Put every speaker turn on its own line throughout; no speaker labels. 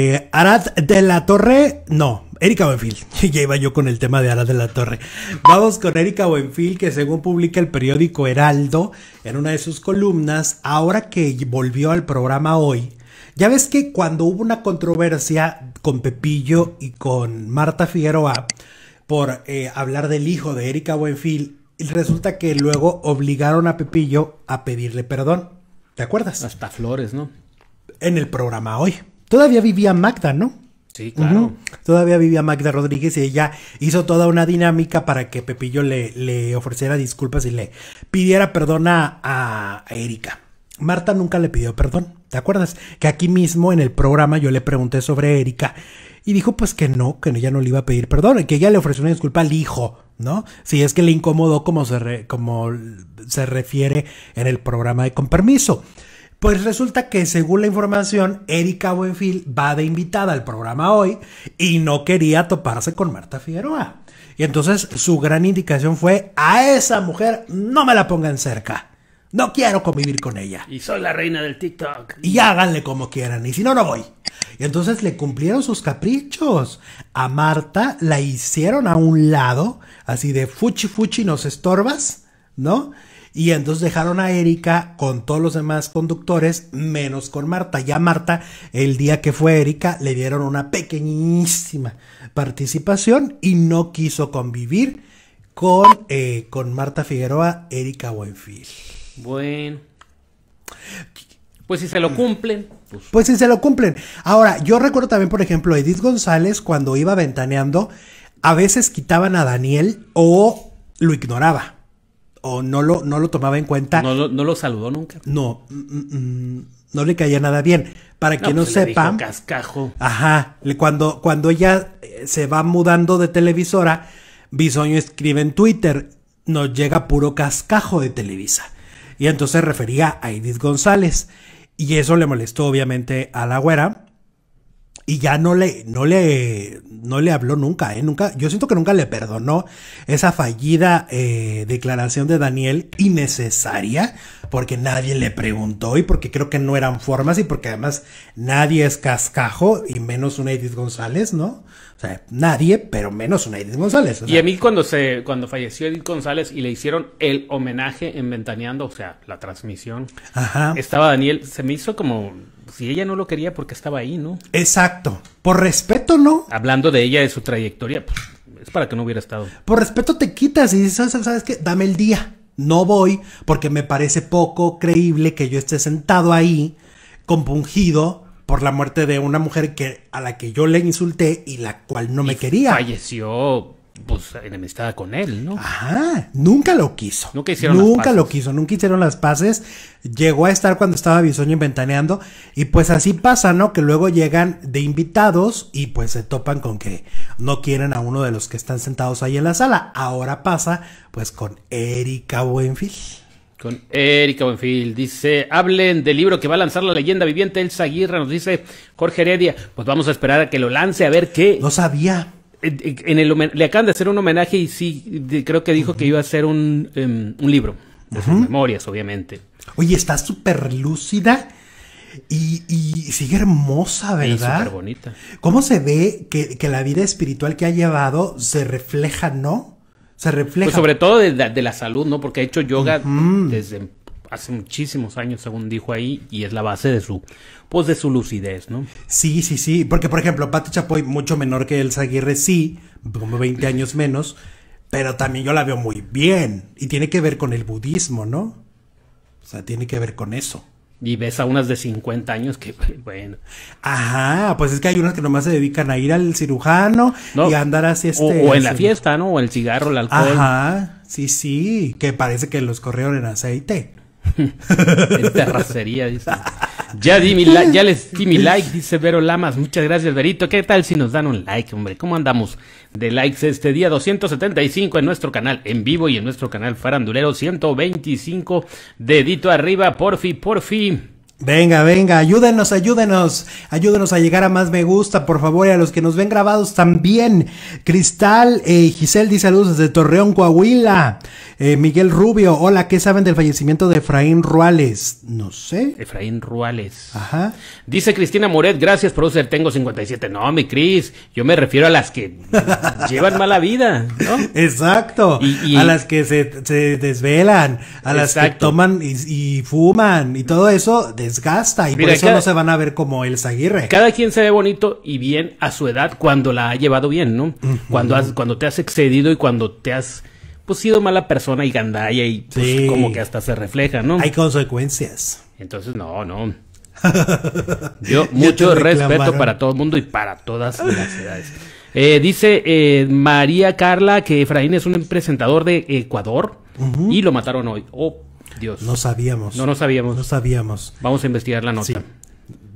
Eh, Arad de la Torre, no, Erika Buenfield. ya iba yo con el tema de Arad de la Torre. Vamos con Erika Buenfield, que según publica el periódico Heraldo en una de sus columnas, ahora que volvió al programa hoy, ya ves que cuando hubo una controversia con Pepillo y con Marta Figueroa por eh, hablar del hijo de Erika Buenfield, resulta que luego obligaron a Pepillo a pedirle perdón. ¿Te acuerdas? Hasta Flores, ¿no? En el programa hoy. Todavía vivía Magda, ¿no? Sí, claro. Todavía vivía Magda Rodríguez y ella hizo toda una dinámica para que Pepillo le, ofreciera disculpas y le pidiera perdón a, Erika. Marta nunca le pidió perdón, ¿te acuerdas? Que aquí mismo en el programa yo le pregunté sobre Erika y dijo pues que no, que ella no le iba a pedir perdón, que ella le ofreció una disculpa al hijo, ¿no? Si es que le incomodó como se, como se refiere en el programa de Con Permiso. Pues resulta que según la información, Erika Buenfil va de invitada al programa hoy y no quería toparse con Marta Figueroa. Y entonces su gran indicación fue, a esa mujer no me la pongan cerca. No quiero convivir con ella. Y soy la reina del TikTok. Y háganle como quieran, y si no, no voy. Y entonces le cumplieron sus caprichos. A Marta la hicieron a un lado, así de fuchi fuchi nos estorbas. ¿no? Y entonces dejaron a Erika con todos los demás conductores, menos con Marta. Ya Marta, el día que fue Erika, le dieron una pequeñísima participación y no quiso convivir con, eh, con Marta Figueroa, Erika Buenfil.
Bueno. Pues si se lo cumplen.
Pues, pues. si se lo cumplen. Ahora, yo recuerdo también, por ejemplo, Edith González cuando iba ventaneando, a veces quitaban a Daniel o lo ignoraba o no lo, no lo tomaba en cuenta. No lo, saludó nunca. No, mm, mm, mm, no le caía nada bien. Para que no, pues, sepa. cascajo. Ajá. Cuando, cuando ella eh, se va mudando de televisora, Bisoño escribe en Twitter: Nos llega puro cascajo de Televisa. Y entonces refería a Edith González. Y eso le molestó, obviamente, a la güera y ya no le, no le, no le habló nunca, ¿eh? Nunca, yo siento que nunca le perdonó esa fallida eh, declaración de Daniel innecesaria, porque nadie le preguntó y porque creo que no eran formas y porque además nadie es cascajo y menos una Edith González, ¿no? O sea, nadie, pero menos una Edith González. Y a
mí cuando se, cuando falleció Edith González y le hicieron el homenaje en Ventaneando, o sea, la transmisión, estaba Daniel, se me hizo como si ella no lo quería porque estaba ahí, ¿no?
Exacto. Por respeto, ¿no?
Hablando de ella, de su trayectoria, pues es para que no hubiera estado.
Por respeto te quitas y dices, ¿sabes qué? Dame el día. No voy porque me parece poco creíble que yo esté sentado ahí, compungido por la muerte de una mujer que, a la que yo le insulté y la cual no me quería. Falleció pues enemistada con él, ¿no? Ajá, nunca lo quiso. Nunca hicieron Nunca las paces. lo quiso, nunca hicieron las Llegó a estar cuando estaba Bisoño inventaneando y pues así pasa, ¿no? Que luego llegan de invitados y pues se topan con que no quieren a uno de los que están sentados ahí en la sala. Ahora pasa pues con Erika Buenfil. Con
Erika Buenfil, dice, hablen del libro que va a lanzar la leyenda viviente Elsa Aguirre, nos dice Jorge Heredia, pues vamos a esperar a que lo lance, a ver qué.
No sabía
le acaban de hacer un homenaje y sí, creo que dijo que iba a hacer em, un, libro de sus memorias, obviamente.
Oye, está súper lúcida y, sigue hermosa, ¿verdad? súper bonita. ¿Cómo se ve que, la vida espiritual que ha llevado se refleja, no? Se refleja. Pues sobre
todo de, la salud, ¿no? Porque ha hecho yoga desde hace muchísimos
años, según dijo ahí, y es la base de su, pues de su lucidez, ¿no? Sí, sí, sí, porque por ejemplo, Pati Chapoy, mucho menor que El Aguirre, sí, como 20 años menos, pero también yo la veo muy bien, y tiene que ver con el budismo, ¿no? O sea, tiene que ver con eso. Y ves a unas de 50 años que, bueno. Ajá, pues es que hay unas que nomás se dedican a ir al cirujano y andar así O, este, o en la
fiesta, ¿no? O el cigarro, el alcohol.
Ajá, sí, sí, que parece que los corrieron en aceite. en terracería, Ya, di ya les di mi like, dice Vero Lamas.
Muchas gracias, Verito. ¿Qué tal si nos dan un like, hombre? ¿Cómo andamos de likes este día? 275 en nuestro canal en vivo y en nuestro canal farandulero 125. Dedito arriba, por por fin
Venga, venga, ayúdenos, ayúdenos, ayúdenos a llegar a más me gusta, por favor, y a los que nos ven grabados también. Cristal, eh, Giselle dice saludos desde Torreón, Coahuila. Eh, Miguel Rubio, hola, ¿qué saben del fallecimiento de Efraín Ruales?
No sé. Efraín Ruales. Ajá. Dice Cristina Moret, gracias, producer, tengo 57. No, mi Cris, yo me refiero a las que
llevan mala vida, ¿no? Exacto. A las que se, desvelan, a las que toman y, y, fuman y todo eso. De desgasta y por eso no se van a ver como el Aguirre.
Cada quien se ve bonito y bien a su edad cuando la ha llevado bien, ¿no? cuando, cuando te has excedido y cuando te has pues sido mala persona y gandalla y pues, como que hasta se refleja, ¿no? Hay
consecuencias.
Entonces, no, no. Yo mucho respeto para todo el mundo y para todas las edades. Eh, dice eh, María Carla que Efraín es un presentador de Ecuador y lo mataron hoy. Oh,
Dios. No sabíamos. No, no sabíamos. No sabíamos. Vamos a investigar la nota.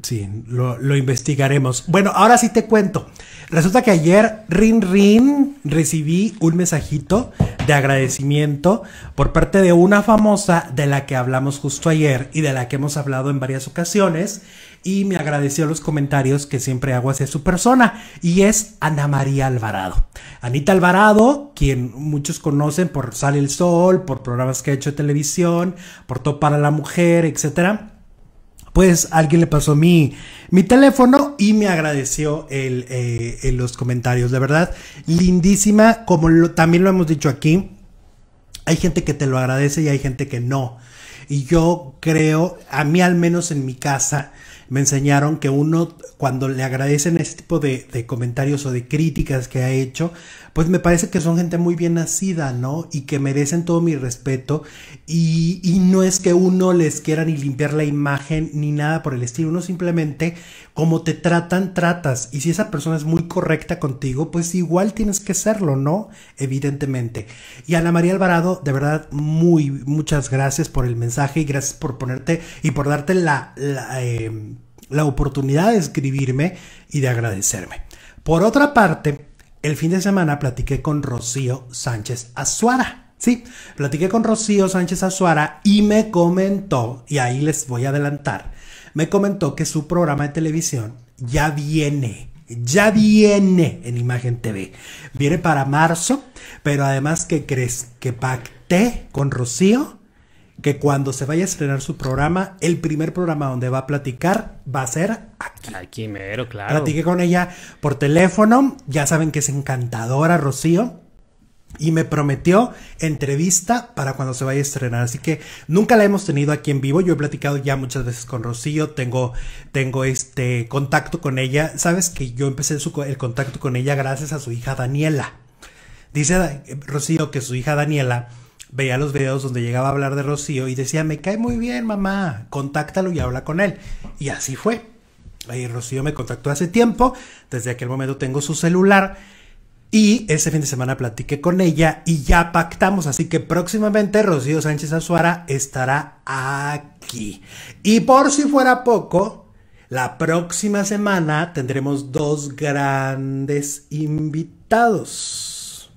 Sí, lo, lo, investigaremos. Bueno, ahora sí te cuento. Resulta que ayer, Rin Rin, recibí un mensajito de agradecimiento por parte de una famosa de la que hablamos justo ayer y de la que hemos hablado en varias ocasiones y me agradeció los comentarios que siempre hago hacia su persona y es Ana María Alvarado. Anita Alvarado, quien muchos conocen por Sale el Sol, por programas que ha hecho de televisión, por Top para la Mujer, etc... pues alguien le pasó mi, mi teléfono y me agradeció el, en eh, los comentarios. De verdad, lindísima, como también lo hemos dicho aquí, hay gente que te lo agradece y hay gente que no. Y yo creo, a mí al menos en mi casa, me enseñaron que uno cuando le agradecen ese tipo de, comentarios o de críticas que ha hecho, pues me parece que son gente muy bien nacida, ¿no? Y que merecen todo mi respeto y, no es que uno les quiera ni limpiar la imagen ni nada por el estilo, uno simplemente como te tratan, tratas y si esa persona es muy correcta contigo, pues igual tienes que serlo, ¿no? Evidentemente. Y Ana María Alvarado, de verdad, muy, muchas gracias por el mensaje y gracias por ponerte y por darte la, em, la oportunidad de escribirme y de agradecerme. Por otra parte, el fin de semana platiqué con Rocío Sánchez Azuara. Sí, platiqué con Rocío Sánchez Azuara y me comentó, y ahí les voy a adelantar, me comentó que su programa de televisión ya viene ya viene en Imagen TV. Viene para marzo, pero además, que crees? Que pacté con Rocío que cuando se vaya a estrenar su programa, el primer programa donde va a platicar va a ser
aquí. Aquí mero, claro. Platiqué
con ella por teléfono, ya saben que es encantadora Rocío. Y me prometió entrevista para cuando se vaya a estrenar. Así que nunca la hemos tenido aquí en vivo. Yo he platicado ya muchas veces con Rocío. Tengo, tengo este contacto con ella. Sabes que yo empecé el contacto con ella gracias a su hija Daniela. Dice eh, Rocío que su hija Daniela veía los videos donde llegaba a hablar de Rocío y decía, me cae muy bien, mamá, contáctalo y habla con él. Y así fue. Ahí Rocío me contactó hace tiempo, desde aquel momento tengo su celular y ese fin de semana platiqué con ella y ya pactamos, así que próximamente Rocío Sánchez Azuara estará aquí. Y por si fuera poco, la próxima semana tendremos dos grandes invitados.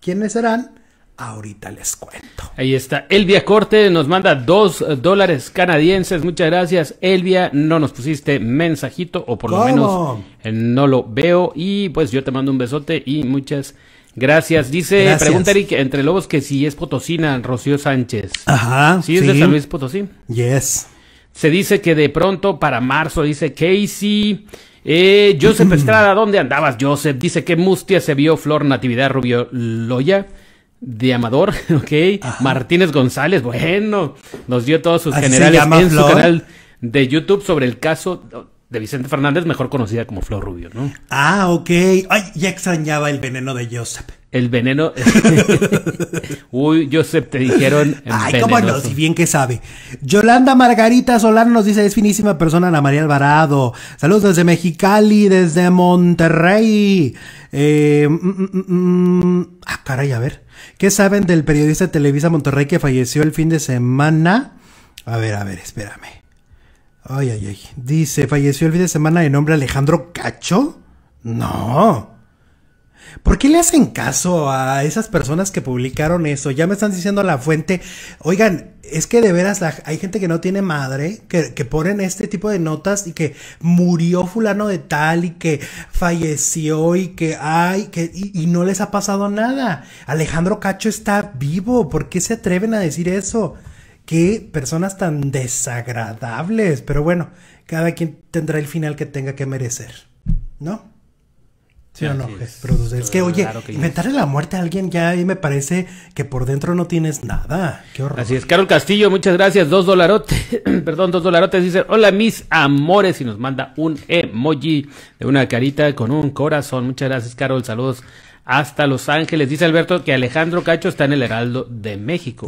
¿Quiénes serán? Ahorita les cuento.
Ahí está. Elvia Corte nos manda dos eh, dólares canadienses. Muchas gracias, Elvia. No nos pusiste mensajito, o por lo menos eh, no lo veo. Y pues yo te mando un besote y muchas gracias. Dice, pregunta Eric, entre lobos, que si es Potosina, Rocío Sánchez. Ajá. Sí, es de San Luis Potosí. Yes. Se dice que de pronto para marzo, dice Casey. Eh, Joseph Estrada, ¿dónde andabas, Joseph? Dice que Mustia se vio Flor Natividad Rubio Loya de Amador, ok. Martínez González, bueno, nos dio todos sus generales en su canal de YouTube sobre el caso de Vicente Fernández, mejor conocida como Flor Rubio, ¿no?
Ah, ok. Ay, ya extrañaba el veneno de Joseph. El veneno.
Uy, Joseph, te dijeron. Ay, cómo no, si
bien que sabe. Yolanda Margarita Solano nos dice: es finísima persona, Ana María Alvarado. Saludos desde Mexicali, desde Monterrey. Eh, mm, mm, mm, ah, caray, a ver. ¿Qué saben del periodista de Televisa Monterrey que falleció el fin de semana? A ver, a ver, espérame. Ay, ay, ay. Dice, falleció el fin de semana de nombre Alejandro Cacho. No. ¿Por qué le hacen caso a esas personas que publicaron eso? Ya me están diciendo la fuente, oigan, es que de veras hay gente que no tiene madre, que, ponen este tipo de notas y que murió fulano de tal y que falleció y que ay, que, y, y no les ha pasado nada. Alejandro Cacho está vivo, ¿por qué se atreven a decir eso? Qué personas tan desagradables, pero bueno, cada quien tendrá el final que tenga que merecer, ¿no? Sí, no, es, que, oye, inventarle la muerte a alguien ya ahí me parece que por dentro no tienes nada. Qué
horror. Así es, Carol Castillo, muchas gracias. Dos dolarotes, perdón, dos dolarotes. Dice, hola mis amores. Y nos manda un emoji de una carita con un corazón. Muchas gracias, Carol. Saludos hasta Los Ángeles. Dice Alberto que Alejandro Cacho está en el Heraldo de México.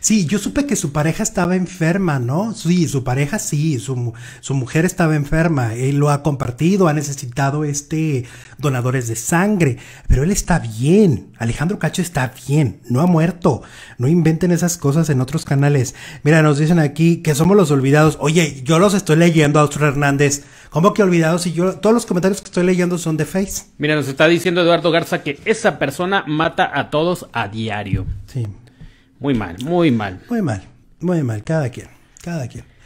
Sí, yo supe que su pareja estaba enferma, ¿no? Sí, su pareja sí, su, su mujer estaba enferma. Él lo ha compartido, ha necesitado este donadores de sangre, pero él está bien. Alejandro Cacho está bien, no ha muerto. No inventen esas cosas en otros canales. Mira, nos dicen aquí que somos los olvidados. Oye, yo los estoy leyendo, Austro Hernández. ¿Cómo que olvidados? Si yo todos los comentarios que estoy leyendo son de Face.
Mira, nos está diciendo Eduardo Garza que esa persona mata a todos a diario. Sí. Muy mal, muy mal.
Muy mal, muy mal, cada quien, cada quien.